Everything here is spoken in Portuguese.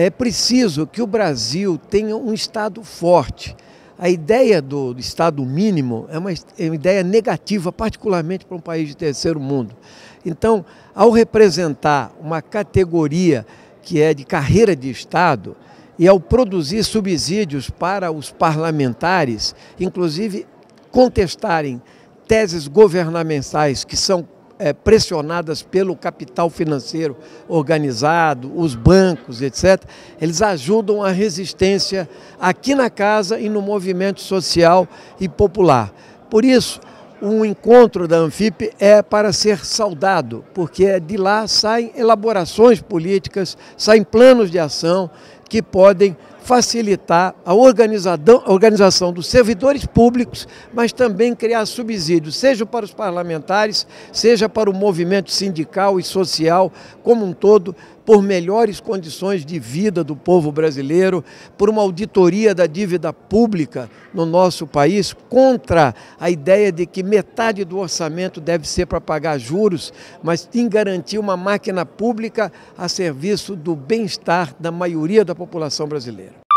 é preciso que o Brasil tenha um Estado forte. A ideia do Estado mínimo é, é uma, ideia negativa, particularmente para um país de terceiro mundo. Então, ao representar uma categoria que é de carreira de Estado, e ao produzir subsídios para os parlamentares, inclusive contestarem teses governamentais que são é, pressionadas pelo capital financeiro organizado, os bancos, etc., eles ajudam a resistência aqui na casa e no movimento social e popular. Por isso, um encontro da Anfip é para ser saudado, porque de lá saem elaborações políticas, saem planos de ação, que podem facilitar a organização dos servidores públicos, mas também criar subsídios, seja para os parlamentares, seja para o movimento sindical e social como um todo, por melhores condições de vida do povo brasileiro, por uma auditoria da dívida pública no nosso país, contra a ideia de que metade do orçamento deve ser para pagar juros, mas em garantir uma máquina pública a serviço do bem-estar da maioria da população brasileira.